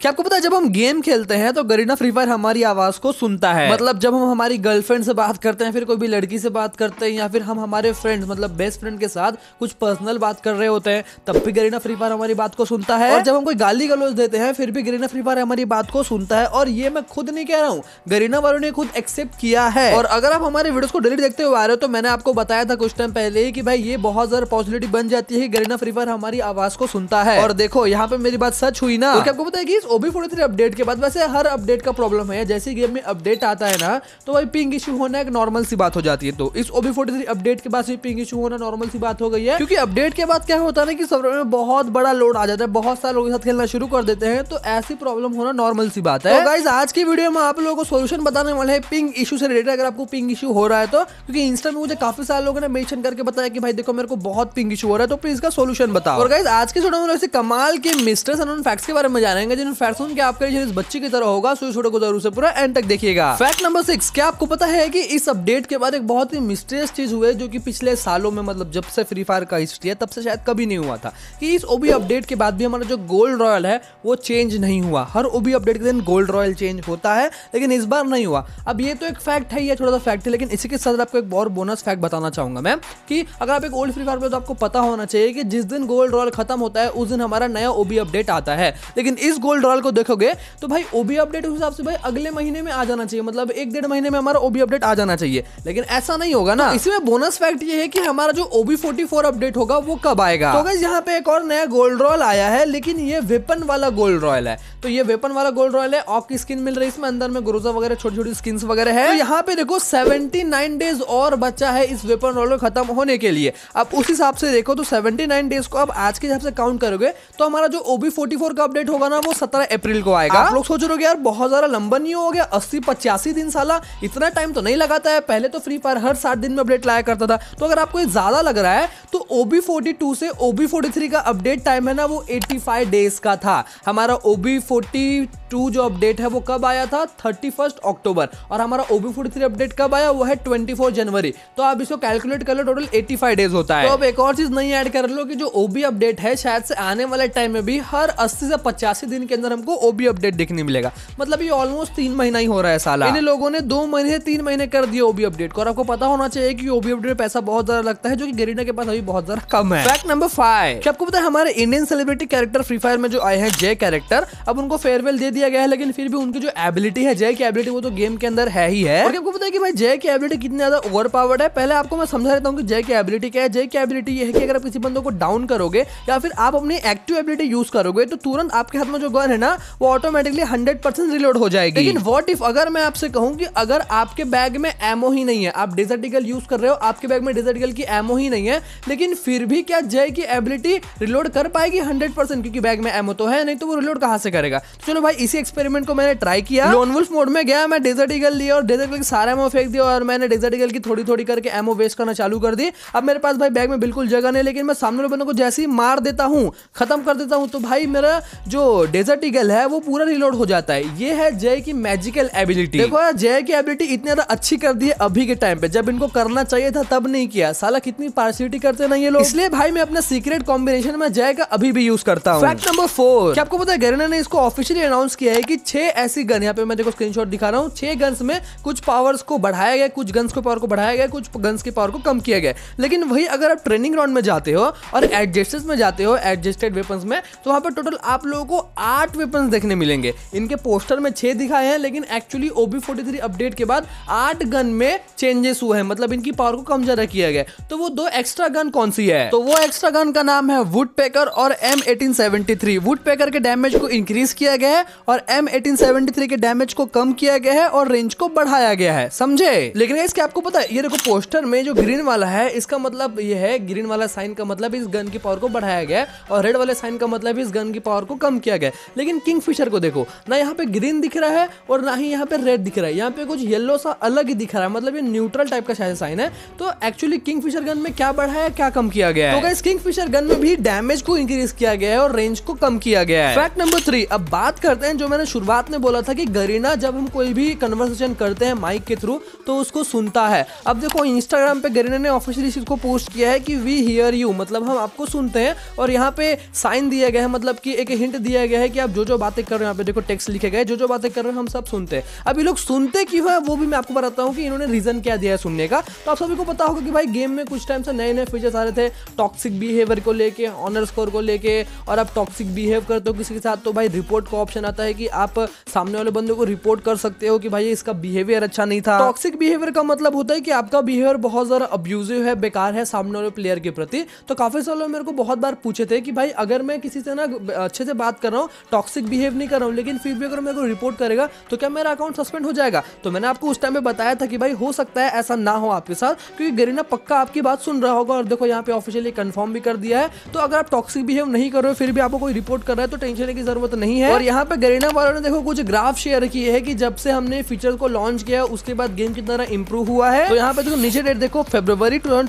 क्या आपको पता है जब हम गेम खेलते हैं तो गरीना फ्री फायर हमारी आवाज को सुनता है मतलब जब हम हमारी गर्लफ्रेंड से बात करते हैं फिर कोई भी लड़की से बात करते हैं या फिर हम हमारे फ्रेंड मतलब बेस्ट फ्रेंड के साथ कुछ पर्सनल बात कर रहे होते हैं तब भी गरीना फ्री फायर हमारी बात को सुनता है और जब हम कोई गाली गलोज देते हैं फिर भी गरीना फ्री फायर हमारी बात को सुनता है और ये मैं खुद नहीं कह रहा हूँ गरीना वालों ने खुद एक्सेप्ट किया है और अगर आप हमारे वीडियो को डिलीट देखते हुए आ रहे हो तो मैंने आपको बताया था कुछ टाइम पहले ही की भाई ये बहुत ज्यादा पॉसिबिलिटी बन जाती है गरीना फ्री फायर हमारी आवाज को सुनता है और देखो यहाँ पे मेरी बात सच हुई ना आपको बताएगी कि ओबी फोर्टी थ्री अपडेट के बाद वैसे हर अपडेट का प्रॉब्लम है जैसे गेम में अपडेट आता है ना तो वही पिंग इशू होना एक नॉर्मल सी बात हो जाती है तो इस ओबी फोर्टी थ्री अपडेट के बाद से पिंग इशू होना नॉर्मल सी बात हो गई है क्योंकि अपडेट के बाद क्या होता है ना कि सर्वर में बहुत बड़ा लोड आ जाता है बहुत सारे लोगों के साथ खेलना शुरू कर देते हैं तो ऐसी प्रॉब्लम होना नॉर्मल सी बात है तो गाइज आज की वीडियो में आप लोगों को सोल्यूशन बताने वाले हैं पिंग इशू से रिलेटेड अगर आपको पिंग इशू हो रहा है तो क्योंकि इंस्टा में मुझे काफी सारे लोगों ने मेंशन करके बताया कि भाई देखो मेरे को बहुत पिंग इशू हो रहा है तो प्लीज इसका सोल्यूशन बताओ और गाइज आज के छोटे में कमाल के मिस्टर्स मिस्टर फैक्ट्स के बारे में जानेंगे जिन फैरसून के आपके रिएक्शन इस बच्ची की तरह होगा सो को जरूर से पूरा एंड तक देखिएगा फैक्ट नंबर सिक्स क्या आपको पता है कि इस अपडेट के बाद एक बहुत ही मिस्टेस चीज हुए जो कि पिछले सालों में मतलब जब से फ्री फायर का हिस्ट्री है तब से शायद कभी नहीं हुआ था कि इस ओबी अपडेट के बाद भी हमारा जो गोल्ड रॉयल है वो चेंज नहीं हुआ हर ओबी अपडेट के दिन गोल्ड रॉयल चेंज होता है लेकिन इस बार नहीं हुआ अब ये तो एक फैक्ट है ये थोड़ा सा फैक्ट है लेकिन इसी के साथ आपको एक और बोनस फैक्ट बताना चाहूंगा मैं कि अगर आप एक ओल्ड फ्री फायर पे तो आपको पता होना चाहिए कि जिस दिन गोल्ड रॉयल खत्म होता है उस दिन हमारा नया ओबी अपडेट आता है लेकिन इस गोल्ड ओवरऑल को देखोगे तो भाई ओबी अपडेट के हिसाब से भाई अगले महीने में आ जाना चाहिए मतलब एक डेढ़ महीने में हमारा ओबी अपडेट आ जाना चाहिए लेकिन ऐसा नहीं होगा ना तो इसमें बोनस फैक्ट ये है कि हमारा जो ओबी फोर्टी अपडेट होगा वो कब आएगा तो यहाँ पे एक और नया गोल्ड रॉयल आया है लेकिन ये वेपन वाला गोल्ड रॉयल है तो ये वेपन वाला गोल्ड रॉयल है ऑक की स्किन मिल रही है इसमें अंदर में ग्रोजा वगैरह छोटी छोटी स्किन वगैरह है तो यहाँ पे देखो 79 डेज और बच्चा है इस वेपन रॉयल को खत्म होने के लिए अब उस हिसाब से देखो तो सेवेंटी नाइन डेज को आप आज के हिसाब से काउंट करोगे तो हमारा जो ओबी फोर्टी का अपडेट होगा ना वो सत्तर सत्रह अप्रैल को आएगा आप लोग सोच रहे हो यार बहुत ज्यादा लंबा नहीं हो गया अस्सी पचासी दिन साला इतना टाइम तो नहीं लगाता है पहले तो फ्री फायर हर सात दिन में अपडेट लाया करता था तो अगर आपको ज्यादा लग रहा है तो ओबी फोर्टी टू से ओबी फोर्टी थ्री का अपडेट टाइम है ना वो एट्टी फाइव डेज का था हमारा ओबी फोर्टी टू जो अपडेट है वो कब आया था थर्टी फर्स्ट अक्टूबर और हमारा ओबी फोर्टी थ्री अपडेट कब आया वो है ट्वेंटी फोर जनवरी तो आप इसको कैलकुलेट कर लो टोटल एट्टी फाइव डेज होता है तो अब एक और चीज नहीं ऐड कर लो कि जो ओबी अपडेट है शायद से आने वाले टाइम में भी हर अस्सी से पचासी दिन के अंदर अंदर हमको ओबी अपडेट देखने मिलेगा मतलब ये ऑलमोस्ट तीन महीना ही हो रहा है साला इन लोगों ने दो महीने से तीन महीने कर दिए ओबी अपडेट को और आपको पता होना चाहिए कि ओबी अपडेट में पैसा बहुत ज्यादा लगता है जो कि गरीना के पास अभी बहुत ज्यादा कम है फैक्ट नंबर फाइव आपको पता है हमारे Indian celebrity character free fire में जो आए हैं जय कैरेक्टर अब उनको फेयरवेल दे दिया गया है लेकिन फिर भी उनकी जो एबिलिटी है जय की एबिलिटी वो तो गेम के अंदर है ही है और आपको पता है कि भाई जय की एबिलिटी कितनी ज्यादा ओवर पावर्ड है पहले आपको मैं समझा देता हूँ कि जय की एबिलिटी क्या है जय की एबिलिटी ये है कि अगर आप किसी बंदों को डाउन करोगे या फिर आप अपनी एक्टिव एबिलिटी यूज करोगे तो तुरंत आपके हाथ में जो गन है है ना वो ऑटोमेटिकली हंड्रेड परसेंट रिलोड हो जाएगी लेकिन वॉट इफ अगर मैं आपसे कहूँ कि अगर आपके बैग में एमओ ही नहीं है आप डिजर्टिकल यूज कर रहे हो आपके बैग में डिजर्टिकल की एमओ ही नहीं है लेकिन फिर भी क्या जय की एबिलिटी रिलोड कर पाएगी हंड्रेड परसेंट क्योंकि बैग में एमओ तो है नहीं तो वो रिलोड कहाँ से करेगा तो चलो भाई इसी एक्सपेरिमेंट को मैंने ट्राई किया लोन वुल्फ मोड में गया मैं डेजर्ट ईगल लिया और डेजर्ट ईगल सारे एमओ फेंक दिया और मैंने डेजर्ट ईगल की थोड़ी थोड़ी करके एमओ वेस्ट करना चालू कर दी अब मेरे पास भाई बैग में बिल्कुल जगह नहीं लेकिन मैं सामने वाले बंदों को जैसे ही मार देता हूँ खत्म कर देता हूँ तो भाई मेरा जो डेजर्ट क्रिटिकल है वो पूरा रिलोड हो जाता है ये है जय की मैजिकल एबिलिटी देखो यार जय की एबिलिटी इतनी ज्यादा अच्छी कर दी है अभी के टाइम पे जब इनको करना चाहिए था तब नहीं किया साला कितनी पार्सिटी करते ना ये लोग इसलिए भाई मैं अपना सीक्रेट कॉम्बिनेशन में जय का अभी भी यूज करता हूँ फैक्ट नंबर फोर क्या आपको पता है गरीना ने इसको ऑफिशियली अनाउंस किया है की छह ऐसी गन यहाँ पे मैं देखो स्क्रीन दिखा रहा हूँ छह गन्स में कुछ पावर्स को बढ़ाया गया कुछ गन्स के पावर को बढ़ाया गया कुछ गन्स के पावर को कम किया गया लेकिन वही अगर आप ट्रेनिंग राउंड में जाते हो और एडजस्टेड में जाते हो एडजस्टेड वेपन में तो वहाँ पर टोटल आप लोगों को आठ कट वेपन देखने मिलेंगे इनके पोस्टर में छः दिखाए हैं लेकिन एक्चुअली ओबी फोर्टी अपडेट के बाद आठ गन में चेंजेस हुए हैं मतलब इनकी पावर को कम ज्यादा किया गया तो वो दो एक्स्ट्रा गन कौन सी है तो वो एक्स्ट्रा गन का नाम है वुड पेकर और M eighteen seventy three woodpecker के डैमेज को इंक्रीज किया गया है और एम एटीन सेवेंटी थ्री के डैमेज को कम किया गया है और रेंज को बढ़ाया गया है समझे लेकिन इसके आपको पता है ये देखो पोस्टर में जो ग्रीन वाला है इसका मतलब ये है ग्रीन वाला साइन का मतलब इस गन की पावर को बढ़ाया गया है और रेड वाले साइन का मतलब इस गन की पावर को कम किया गया लेकिन किंगफिशर को देखो ना यहाँ पे ग्रीन दिख रहा है और ना ही यहाँ पे रेड दिख रहा है यहाँ पे कुछ येलो सा अलग ही दिख रहा है मतलब ये न्यूट्रल टाइप का शायद साइन है तो एक्चुअली किंगफिशर गन में क्या बढ़ाया क्या कम किया गया है तो किंगफिशर गन में भी डैमेज को इंक्रीज किया गया है और रेंज को कम किया गया है फैक्ट नंबर थ्री अब बात करते हैं जो मैंने शुरुआत में बोला था कि गरीना जब हम कोई भी कन्वर्सेशन करते हैं माइक के थ्रू तो उसको सुनता है अब देखो इंस्टाग्राम पे गरीना ने ऑफिशियली इसको पोस्ट किया है कि वी हियर यू मतलब हम आपको सुनते हैं और यहाँ पे साइन दिया गया है मतलब कि एक हिंट दिया गया है कि आप आप जो जो बातें कर रहे हो यहाँ पे देखो टेक्स्ट लिखे गए जो जो बातें कर रहे हैं हम सब सुनते हैं अब ये लोग सुनते क्यों है वो भी मैं आपको बताता हूँ कि इन्होंने रीजन क्या दिया है सुनने का तो आप सभी को पता होगा कि भाई गेम में कुछ टाइम से नए नए फीचर्स आ रहे थे टॉक्सिक बिहेवियर को लेके ऑनर स्कोर को लेके और आप टॉक्सिक बिहेव करते हो किसी के साथ तो भाई रिपोर्ट का ऑप्शन आता है कि आप सामने वाले बंदे को रिपोर्ट कर सकते हो कि भाई इसका बिहेवियर अच्छा नहीं था टॉक्सिक बिहेवियर का मतलब होता है कि आपका बिहेवियर बहुत ज़्यादा अब्यूजिव है बेकार है सामने वाले प्लेयर के प्रति तो काफ़ी सारे लोग मेरे को बहुत बार पूछे थे कि भाई अगर मैं किसी से ना अच्छे से बात कर रहा हूँ टॉक्सिक बिहेव नहीं कर रहा हूँ लेकिन फिर भी अगर मेरे को रिपोर्ट करेगा तो क्या मेरा अकाउंट सस्पेंड हो जाएगा तो मैंने आपको उस टाइम पे बताया था कि भाई हो सकता है ऐसा ना हो आपके साथ क्योंकि गरीना पक्का आपकी बात सुन रहा होगा और देखो यहाँ पे ऑफिशियली कन्फर्म भी कर दिया है तो अगर आप टॉक्सिक बिहेव नहीं कर रहे हो फिर भी आपको कोई रिपोर्ट कर रहा है तो टेंशन की जरूरत नहीं है और यहाँ पे गरीना वालों ने देखो कुछ ग्राफ शेयर किए है कि जब से हमने फीचर को लॉन्च किया उसके बाद गेम की तरह इंप्रूव हुआ है तो यहाँ पे देखो नीचे डेट देखो फेब्रवरी टू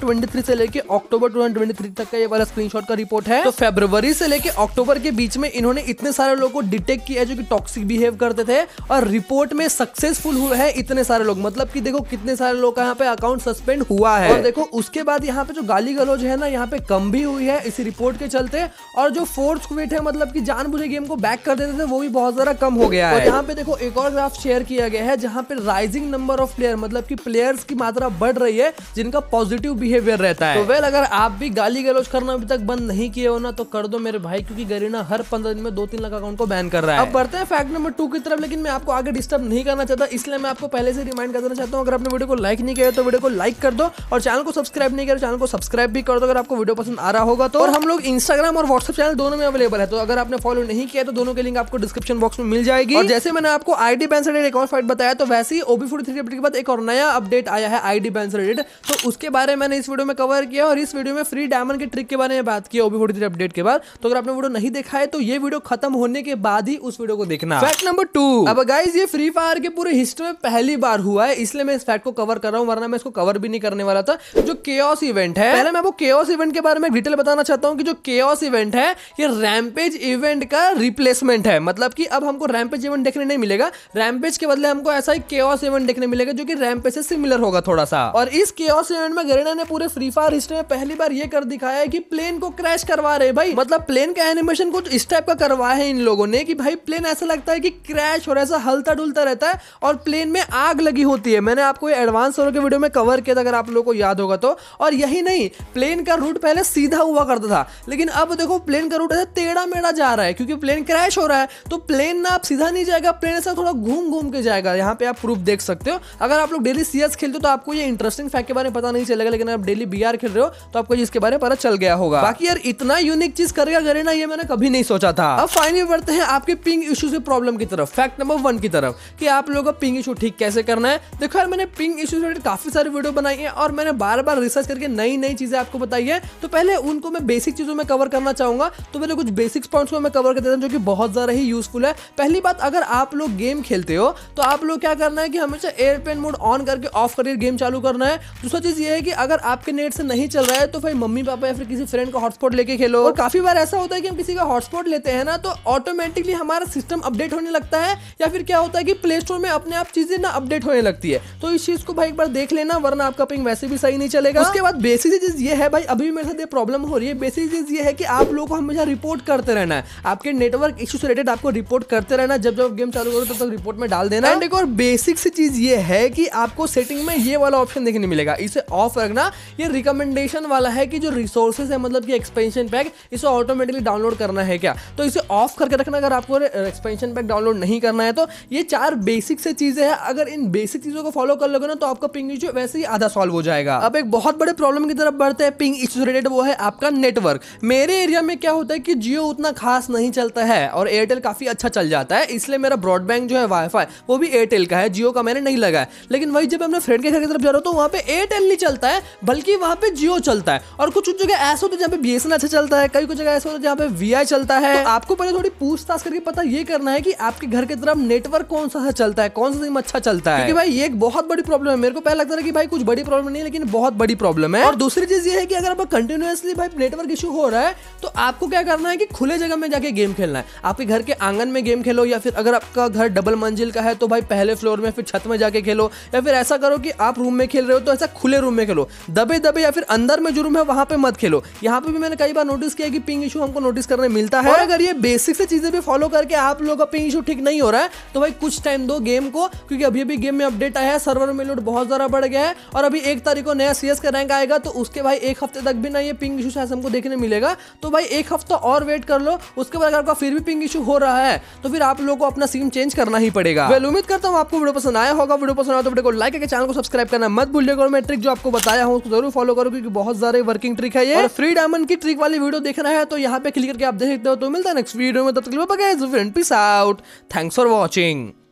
से लेकर अक्टूबर टू तक का ये वाला स्क्रीनशॉट का रिपोर्ट है तो फेब्रवरी से लेकर अक्टूबर के बीच में इन्होंने इतने सारे लोगों को डिटेक्ट किया जो कि टॉक्सिक बिहेव करते थे और रिपोर्ट में सक्सेसफुल हुए हैं इतने सारे लोग मतलब कि देखो कितने सारे लोग का यहाँ पे अकाउंट सस्पेंड हुआ है और देखो उसके बाद यहाँ पे जो गाली गलोज है ना यहाँ पे कम भी हुई है इसी रिपोर्ट के चलते और जो फोर्थ क्विट है मतलब की जान गेम को बैक कर देते थे वो भी बहुत ज्यादा कम हो गया है यहाँ पे देखो एक और ग्राफ शेयर किया गया है जहाँ पे राइजिंग नंबर ऑफ प्लेयर मतलब की प्लेयर्स की मात्रा बढ़ रही है जिनका पॉजिटिव बिहेवियर रहता है तो वेल अगर आप भी गाली गलोज करना अभी तक बंद नहीं किए हो ना तो कर दो मेरे भाई क्योंकि गरीना हर पंद्रह दिन में दो तीन लाख अकाउंट फोन को बैन कर रहा है अब बढ़ते हैं फैक्ट नंबर टू की तरफ लेकिन मैं आपको आगे डिस्टर्ब नहीं करना चाहता इसलिए मैं आपको पहले से रिमाइंड कर देना चाहता हूँ अगर आपने वीडियो को लाइक नहीं किया तो वीडियो को लाइक कर दो और चैनल को सब्सक्राइब नहीं किया चैनल तो को सब्सक्राइब भी कर दो अगर आपको वीडियो पसंद आ रहा होगा तो और हम लोग इंस्टाग्राम और व्हाट्सअप चैनल दोनों में अवेलेबल है तो अगर आपने फॉलो नहीं किया तो दोनों के लिंक आपको डिस्क्रिप्शन बॉक्स में मिल जाएगी और जैसे मैंने आपको आई डी बैंस रेड एक और फाइट बताया तो वैसे ही ओबी फोर्टी थ्री के बाद एक और नया अपडेट आया है आई डी बैंस से तो उसके बारे में मैंने इस वीडियो में कवर किया और इस वीडियो में फ्री डायमंड के ट्रिक के बारे में बात की ओबी फोर्टी थ्री अपडेट के बाद तो अगर आपने वीडियो नहीं देखा है तो ये वीडियो खत्म होने होने के बाद ही उस वीडियो को देखना फैक्ट नंबर टू अब गाइज ये फ्री फायर के पूरे हिस्ट्री में पहली बार हुआ है इसलिए मैं इस फैक्ट को कवर कर रहा हूँ वरना मैं इसको कवर भी नहीं करने वाला था जो के इवेंट है पहले मैं वो के इवेंट के बारे में डिटेल बताना चाहता हूँ कि जो के इवेंट है ये रैम्पेज इवेंट का रिप्लेसमेंट है मतलब की अब हमको रैम्पेज इवेंट देखने नहीं मिलेगा रैम्पेज के बदले हमको ऐसा ही के इवेंट देखने मिलेगा जो की रैम्पेज से सिमिलर होगा थोड़ा सा और इस के इवेंट में गरेना ने पूरे फ्री फायर हिस्ट्री में पहली बार ये कर दिखाया है कि प्लेन को क्रैश करवा रहे भाई मतलब प्लेन का एनिमेशन कुछ इस टाइप का करवा है इन लोग लोगों ने कि भाई प्लेन ऐसा लगता है कि क्रैश हो रहा है ऐसा हलता डुलता रहता है और प्लेन में आग लगी होती है मैंने आपको एडवांस वालों के वीडियो में कवर किया था अगर आप लोगों को याद होगा तो और यही नहीं प्लेन का रूट पहले सीधा हुआ करता था लेकिन अब देखो प्लेन का रूट ऐसा टेढ़ा मेढ़ा जा रहा है क्योंकि प्लेन क्रैश हो रहा है तो प्लेन ना आप सीधा नहीं जाएगा प्लेन ऐसा थोड़ा घूम घूम के जाएगा यहाँ पे आप प्रूफ देख सकते हो अगर आप लोग डेली सी खेलते हो तो आपको ये इंटरेस्टिंग फैक्ट के बारे में पता नहीं चलेगा लेकिन आप डेली बी खेल रहे हो तो आपको इसके बारे में पता चल गया होगा बाकी यार इतना यूनिक चीज करेगा करे ना ये मैंने कभी नहीं सोचा था अब फाइनली बढ़ते हैं आपके पिंग इशू से प्रॉब्लम की तरफ फैक्ट नंबर वन की तरफ कि आप लोगों का पिंग इशू ठीक कैसे करना है देखो यार मैंने पिंग इशू रिलेटेड काफ़ी सारी वीडियो बनाई है और मैंने बार बार रिसर्च करके नई नई चीज़ें आपको बताई है तो पहले उनको मैं बेसिक चीज़ों में कवर करना चाहूंगा तो मैंने कुछ बेसिक पॉइंट्स को मैं कवर कर देता हूँ जो कि बहुत ज़्यादा ही यूजफुल है पहली बात अगर आप लोग गेम खेलते हो तो आप लोग क्या करना है कि हमेशा एयरप्लेन मोड ऑन करके ऑफ करके गेम चालू करना है दूसरा चीज़ ये है कि अगर आपके नेट से नहीं चल रहा है तो भाई मम्मी पापा या फिर किसी फ्रेंड का हॉटस्पॉट लेके खेलो और काफ़ी बार ऐसा होता है कि हम किसी का हॉटस्पॉट लेते हैं ना तो ऑटोमेटिकली हमारा सिस्टम अपडेट होने लगता है या फिर क्या होता है कि प्ले स्टोर में अपने आप चीजें ना अपडेट होने लगती है तो इस चीज को भाई एक बार देख लेना वरना आपका पिंग वैसे भी सही नहीं चलेगा उसके बाद बेसिक चीज ये है भाई अभी मेरे साथ ये प्रॉब्लम हो रही है बेसिक चीज ये है कि आप लोगों को हमेशा रिपोर्ट करते रहना है आपके नेटवर्क इश्यू से रिलेटेड आपको रिपोर्ट करते रहना जब जब गेम चालू करो तब तक रिपोर्ट में डाल देना एंड एक और बेसिक सी चीज ये है कि आपको सेटिंग में ये वाला ऑप्शन देखने मिलेगा इसे ऑफ रखना ये रिकमेंडेशन वाला है कि जो रिसोर्सेज है मतलब कि एक्सपेंशन पैक इसे ऑटोमेटिकली डाउनलोड करना है क्या तो इसे ऑफ करके के रखना अगर आपको एक्सपेंशन पैक डाउनलोड नहीं करना है तो ये चार बेसिक से चीज़ें हैं अगर इन बेसिक चीज़ों को फॉलो कर लोगे ना तो आपका पिंग इशू वैसे ही आधा सॉल्व हो जाएगा अब एक बहुत बड़े प्रॉब्लम की तरफ बढ़ते हैं पिंग इशू रिलेटेड वो है आपका नेटवर्क मेरे एरिया में क्या होता है कि जियो उतना खास नहीं चलता है और एयरटेल काफ़ी अच्छा चल जाता है इसलिए मेरा ब्रॉडबैंड जो है वाईफाई वो भी एयरटेल का है जियो का मैंने नहीं लगाया लेकिन वही जब अपने फ्रेंड के घर की तरफ जा रहा हूँ तो वहाँ पे एयरटेल नहीं चलता है बल्कि वहाँ पे जियो चलता है और कुछ कुछ जगह ऐसा होता है जहाँ पे बी अच्छा चलता है कई कुछ जगह ऐसा होता है जहाँ पे वी चलता है तो आपको पहले थोड़ी पूछताछ करके पता ये करना है कि आपके घर की तरफ नेटवर्क कौन सा चलता है कौन सा सिम अच्छा चलता है क्योंकि भाई ये एक बहुत बड़ी प्रॉब्लम है मेरे को पहले लगता था कि भाई कुछ बड़ी प्रॉब्लम नहीं लेकिन बहुत बड़ी प्रॉब्लम है और दूसरी चीज ये है कि अगर आप कंटिन्यूसली भाई नेटवर्क इशू हो रहा है तो आपको क्या करना है कि खुले जगह में जाके गेम खेलना है आपके घर के आंगन में गेम खेलो या फिर अगर आपका घर डबल मंजिल का है तो भाई पहले फ्लोर में फिर छत में जाके खेलो या फिर ऐसा करो कि आप रूम में खेल रहे हो तो ऐसा खुले रूम में खेलो दबे दबे या फिर अंदर में जो रूम है वहां पे मत खेलो यहाँ पे भी मैंने कई बार नोटिस किया कि पिंग इशू हमको नोटिस करने मिलता है अगर ये बेसिक से चीज़ें भी फॉलो करके आप लोग अपने इशू ठीक नहीं हो रहा है तो भाई कुछ टाइम दो गेम को क्योंकि अभी अभी गेम में अपडेट आया है सर्वर में लोड बहुत ज़्यादा बढ़ गया है और अभी एक तारीख को नया सीएस का रैंक आएगा तो उसके भाई एक हफ्ते तक भी ना ये पिंग इशू शायद हमको देखने मिलेगा तो भाई एक हफ्ता और वेट कर लो उसके बाद अगर आपका फिर भी पिंग इशू हो रहा है तो फिर आप लोगों को अपना सिम चेंज करना ही पड़ेगा वेल उम्मीद करता हूँ आपको वीडियो पसंद आया होगा वीडियो पसंद आया तो वीडियो को लाइक करके चैनल को सब्सक्राइब करना मत भूलिएगा और मैं ट्रिक जो आपको बताया हूँ उसको जरूर फॉलो करो क्योंकि बहुत सारे वर्किंग ट्रिक है ये और फ्री डायमंड की ट्रिक वाली वीडियो देखना है तो यहाँ पे क्लिक करके आप देख सकते हो तो मिलता है नेक्स्ट वीडियो में subscribe again. Peace out. Thanks for watching.